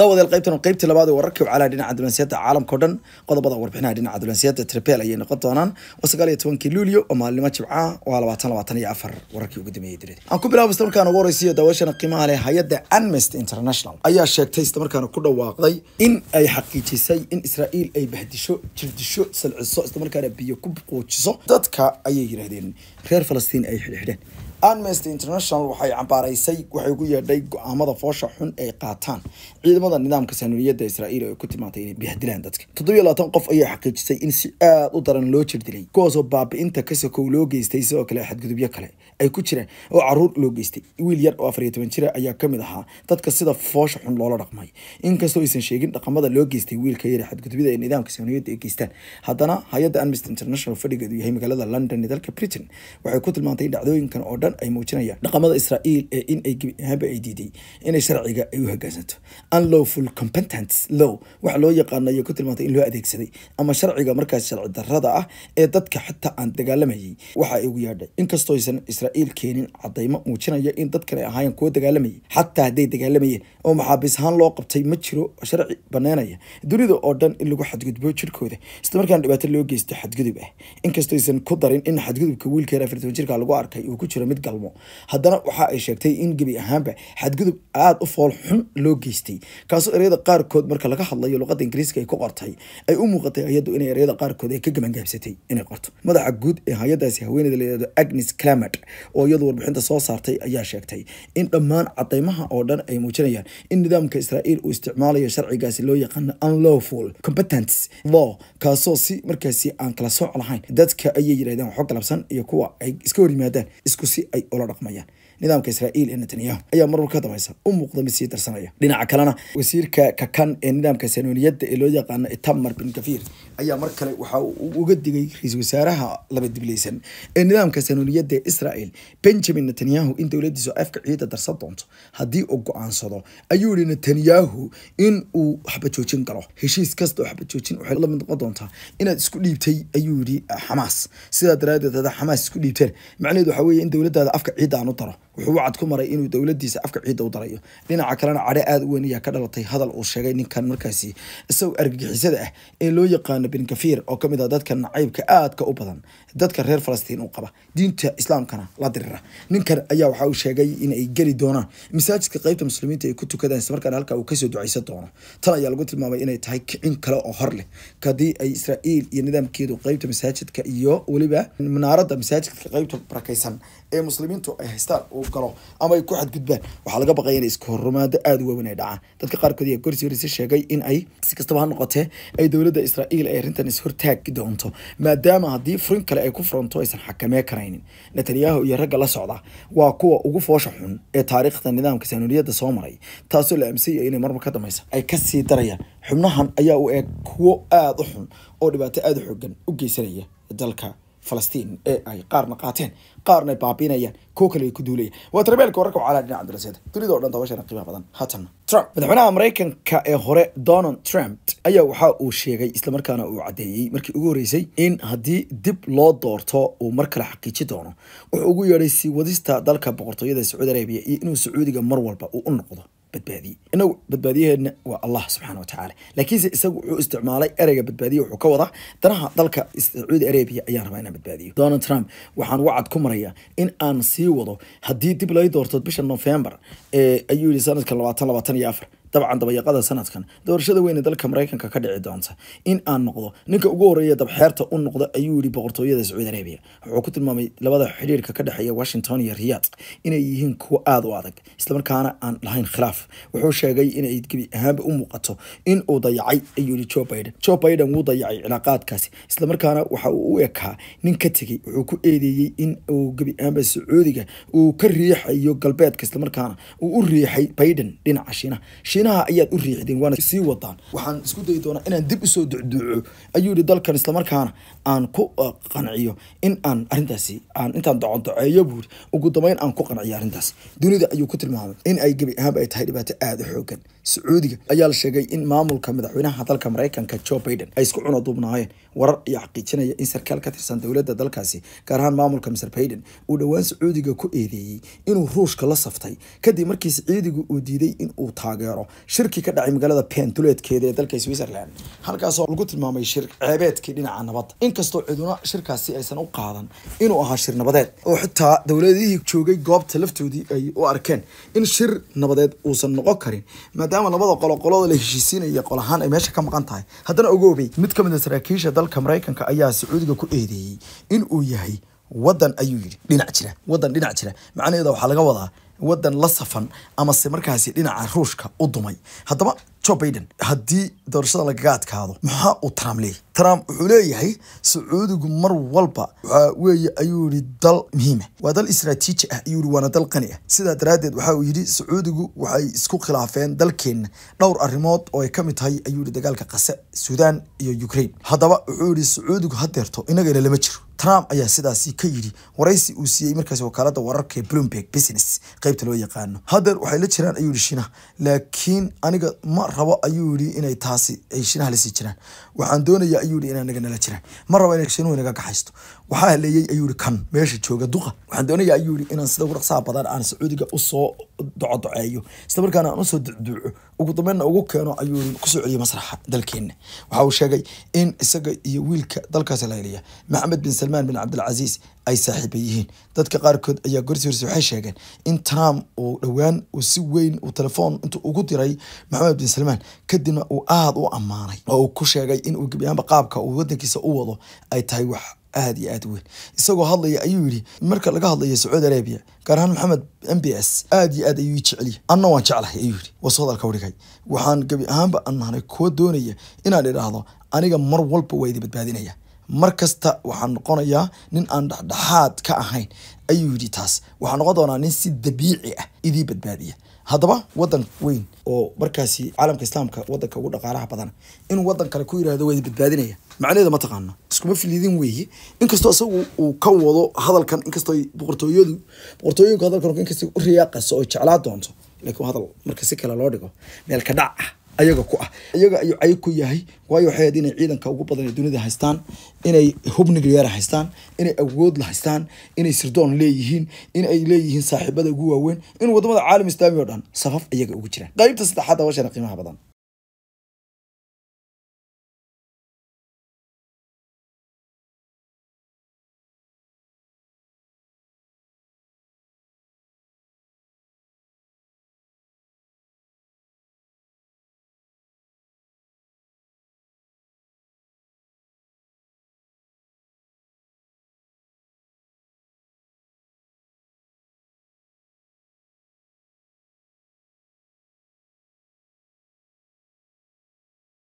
dawadeel qaybtan qaybtii labaad ee wararkii dhinaca dulansiyaadda caalamka o dhan qodobada warbixinaha dhinaca dulansiyaadda tripel ayay noqon doonaan oo sagaal iyo tobankii luulyo oo maalnimo jibca waa labaatan labaatan iyo afar wararkii ugu dambeeyey dilid aan ku bilaabo islamarkaan ugu horeysiiyo daawashana qiimaha leh hay-adda amnesty international ayaa sheegtay islamarkaana ku dhawaaqday in ay xaqiijisay in israa'iil ay bahdisho jirdisho salciso islamarkaana biyo ku quujiso dadka ayay yidhahdeen reer falastiin ay xidhxidheen amnesty international waxay cambaaraysay waxay ugu yeedhay go-aamada foosha xun ay qaataan ciidamada nidaamka saanuriyada israa'iil oo ay ku timaatay inay bixdilaan dadka toddobiyo labaatan qof ayaa xaqiijisay in si aada u daran loo jirdilay kuwaasoo baabi-inta kasakow loo geystay sidoo kale xadgudubyo kale ay ku jiraan oo caruur loo geystay wiil yar oo afar iyo toban jira ah ayaa kamid ahaa dadka sida foosha xun loola dhaqmay inkastoo aysan sheegin dhaqamada loo geystay wiilka yar xadgudubyada ee nidaamka saanuriyada ay geystaan haddana hay-adda amnesty international fadhigeedu yahay magaalada london ee britain waxay ku tilmaantay dhacdooyinkan oo dhan dhan ay muujinayaan dhaqamada israa'iil ee in ay gebiahaanba ay diiday inay sharciga ay u hoggaansanto unlawful competent law waxa loo yaqaanayo ku tilmaantay in loo adeegsaday ama sharciga markaas sharci darrada ah ee dadka xataa aan dagaalamayay waxa ay ugu yaadhay inkastoo israa'iil keenin cadaymo muujinaya in dadkan ay ahaayeen kuwo dagaalamayay xataa hadday dagaalamayeen oo maxaabiis ahaan loo qabtay ma jiro sharci banaanaya dunida oo dhan in lagu xadgudbo jirkooda islamarkaana dhibaato loo geysto xadgudub ah inkastoo ku darin in xadgudubka wiilkeer afar toban jirka lagu arkay uu ku jiro mid mid galmo haddana waxa ay sheegtay in gebi ahaanba xadgudub aada u fool xun loo geystay kaasoo ereyada qaarkood marka laga hadlayo luqadda ingiriiska ay ku qortay ay u muuqatay hay-addu inay ereyada qaarkood ay ka gabangaabsatay inay qorto madaxa guud ee hay-adaasi haweeneyda layihahdo agnes clamat oo iyadu warbixinta soo saartay ayaa sheegtay in dhammaan cadeymaha oo dhan ay muujinayaan in nidaamka israa'iil uu isticmaalayo sharcigaasi loo yaqaano unlawful competent law kaasoo si markaasi aan kala sooc lahayn dadka ayay yidhahdeen waxo galabsan iyo kuwa ay iska hor yimaadaan isku si ay ula dhaqmayaan nidaamka israa'iil ee netanyahu ayaa marwar ka dambaysa u muuqda mid sii darsanaya dhinaca kalena wasiirka kakan ee nidaamka sanuuniyadda ee loo yaqaano itamar bin kafir ayaa mar kale waxa uu uga digay ra-iisul wasaaraha laba dibleysan ee nidaamka sanuuniyadda ee israel benjamin netanyahu in dowladdiisu afka ciidda darsan doonto haddii uu go-aansado ayuu yihi netanyahu in uu xabajoojin galo heshiis kasta oo xabajoojin waxay lamid noqon doontaa inaad isku dhiibtay ayuu yihi xamaas ah, sidaa daraaddeed haddaa xamaas isku dhiibteen macnaheed waxa weeye in dowladdaada afka ciidda daro wuxuu wacad ku maray inuu dowladiisa afka ciidda u darayo dhinaca kalena cadho aada u weyn ayaa ka dhalatay hadal uu sheegay ninkan markaasi isagoo argagixisada ah ee loo yaqaano abdullah bin kafiir oo kamid a ah dadka nacaybka aadka u badan dadka reer falastiin u qaba diinta islaamkana la dirira ninkan ayaa waxa uu sheegay inay geli doonaan masaajidka qaybta muslimiinta ay ku tukadaan islamarkaana halkaa uu kasoo ducaysan doono tan ayaa lagu tilmaamay inay tahay kicin kale oo hor leh haddii ay israa'iil iyo nidaamkeedu qaybta masaajidka iyo weliba munaaradda masaajidka qaybta barakaysan ee muslimiintu ay haystaan uu galo ama ay ku xadgudbaan waxaa laga baqaya inay iska aada u waawen ay dhacaan dadka qaarkood ayaa gorsirisa sheegay in ay si kastaba ha noqotee ay dowladda israa'iil arintan arrintan ishortaagi doonto maadaama haddii furin kale ay ku furanto aysan xakamee karaynin netanyahu iyo ragga la socda waa kuwa ugu foosha xun ee taariikhda nidaamka saanuniyadda soo maray taasoo la aaminsanyayo inay marmar ka dambaysa ay kasii darayaan xubnahan ayaa u eeg kuwo aada u xun oo dhibaato aada u xoogan u geysanaya dalka falastiin ee ay qaarna qaateen qaarna baabinayaan baabiinayaan kuwo kale ku duulaya waa tarbaalka wararka wacalaa dhinaca abdulaseed dunida oo dhan tabashana qiimaha badan haatanna trump madaxweynaha maraykanka ee hore donald trump ayaa waxa uu sheegay islamarkaana uu caddeeyey markii ugu horreysay in haddii dib loo doorto uu mar kale xaqiiji doono wuxuu ugu yeedhay sii wadista dalka boqortooyada sacuudi arabiya iyo inuu sacuudiga mar walba uu u noqdo badbaadiyey inagu badbaadiyaheedna waa allah subxaana watacaala laakiinse isagu wuxuu isticmaalay ereyga badbaadiye wuxuu ka wadaa danaha dalka sacuudi arabia ayaan rabaa inaan badbaadiyo donald trump waxaan wacad ku marayaa in aan sii wado haddii dib lay doorto bisha november ayuu yidhi sanadka labaatan labaatan iyo afar dabcan dabayaqada sanadkan doorashada weyne ee dalka mareykanka ka dhici doonta in aan noqdo ninka ugu horeeya dabxeerta u noqda ayuu yidhi boqortooyada sacuudi arabiya wuxuu ku tilmaamay labada xidhiirka ka dhexeeya washington iyo riyaad inay yihiin kuwo aada u adag islamarkaana aan lahayn khilaaf wuxuu sheegay inay gebi ahaanba u muuqato in dayacay ayuu yidhi jo biden jo biden wuu dayacay cilaaqaadkaasi islamarkaana waxa uu u ekaa nin ka tegey wuxuu ku eedeeyey in uu gebi ahaanba sacuudiga uu ka riixayo galbeedka islamarkaana uu u riixay biden dhinaca shiinaha raashinaha ayaad u riicdeen waana sii wadaan waxaan isku dayi doonaa inaan dib usoo ducduuco ayuu yihi dalkan islamarkaana aan ku uh, qanciyo in aan arrintaasi aan intaan docondoceeyo buuri ugu dambeyn aan ku qanciyo arrintaas dunida ayuu ku tilmaamay in ay gebi ahaanba ay tahay dhibaato aada u xoogan sacuudiga ayaa la sheegay in maamulka madaxweynaha dalka maraykanka joe baiden ay isku cuno duubnaayeen warar iyo xaqiijinaya in sarkaal ka tirsan dowladda dalkaasi gaar ahaan maamulka mister baiden uu dhowaan sacuudiga ku eedeeyey inuu ruushka la saftay kadib markii sacuudiga uu diiday in taageero shirkii ka dhacay magaalada pentuleedkeeda ee dalka switzerland halkaasoo lagu tilmaamay shir ceebeedkii dhinaca nabadda inkastoo ciduna shirkaasi aysan u qaadan inuu ahaa shir nabadeed oo xitaa dowladihii joogay goobta laftoodii ay u arkeen in shir nabadeed uusan noqon karin maadaama labada qolo la heshiisiinaya qolahaan ay meesha ka maqan tahay haddana ogoobay mid ka mid a ah saraakiisha dalka maraykanka ayaa sacuudiga ku eedeeyey inuu yahay wadan ayuu yidhi dhinac jira wadan dhinac jira macnaheeda waxaa laga wadaa wadan la safan amase markaasi dhinaca ruushka u dumay haddaba jo baiden haddii doorashada lagaga adkaado maxaa uu trump leeyahy trump wuxuu leeyahay sacuudigu mar walba waxaa weeye ayuu yihi dal muhiima ah. waa dal istraatiiji ah ayuu yihi waana dal qani ah sidaa daraaddeed waxa uu yidhi sacuudigu waxay isku khilaafeen dalkeenna dhowr arrimood oo ay ka mid tahay ayuu yihi dagaalka qase suudaan iyo ukraine haddaba wuxuu yihi sacuudigu haddeerto inagana lama jiro trump ayaa sidaasi ka yidhi waraysi uu siiyey markaas wakaalada wararka ee bloomberg business qeybta loo yaqaano haddeer waxay la jiraan ayuu yihi shinaha laakiin aniga ma rabo ayuu yihi inay taasi ay shinaha lasii jiraan waxaan doonaya ayuu yihi in nala jiraan ma rabo inay shinuhu inaga kaxaysto waxaa haleeyey ayuu yihi kan meesha jooga duqa waxaan doonaya ayuu yihi inaan sida waraqsaha badan aan sacuudiga usoo ducoduceeyo isla markaana aan usoo ducduuco ugu dambeynna ugu keeno ayuu kusoo soo celiyay masraxa dalkeena waxa uu sheegay in isaga iyo wiilka dalkaasi la heliya maxamed bin salmaan bin cabdilcasiis ay saaxiiba yihiin dadka qaarkood ayaa goris horsi waxay sheegeen in trump uu dhowaan uu si weyn uu telefoon intuu ugu diray maxamed bin salmaan kadibna uu aada u ammaanay oo uu ku sheegay in gebi ahaanba qaabka uu wadankiisa u wado ay tahay wax aad iyo aad weyn isagoo hadlaya ayuu yidhi marka laga hadlaya sacuudi arabiya gaar ahaan maxamed m b s aad iyo aad ayuu ii jeceliya anna waan jeclahay ayuu yidhi waa soo hadalka waxaan gebi ahaanba anana koo doonaya inaan idhaahdo aniga mar walba waa idi badbaadinaya mar kasta waxaan noqonayaa nin aan dhexdhexaad ka ahayn ayuu yidhi taas waxaan noqon doonaa nin si dabiici ah idii badbaadiya haddaba waddan weyn oo markaasi caalamka islaamka waddanka ugu dhaqaalaha badana inuu waddan kale ku yidhahdo waa idi badbaadinaya macnaheeda ma taqaano iskuma filiidin weeye inkastoo isagu uu ka wado hadalkan inkastoo boqortooyadu boqortooyooyinku hadalkan inkastoo u riyaaqaso oo jeclaa doonto laakiin hadal marka si kale loo dhigo meel ka dhac ah ayaga ku ah iyaga ayuu cayb ku yahay waayo waxay ahayd inay ciidanka ugu badan ee dunida haystaan inay hubniga yara haystaan inay awood la haystaan inay sirdoon leeyihiin in ay leeyihiin saaxiibada ugu waaweyn in wadamada caalam islaami oo dhan safaf iyaga ugu jiraan qaybta saddexaad hawshana qiimaha badan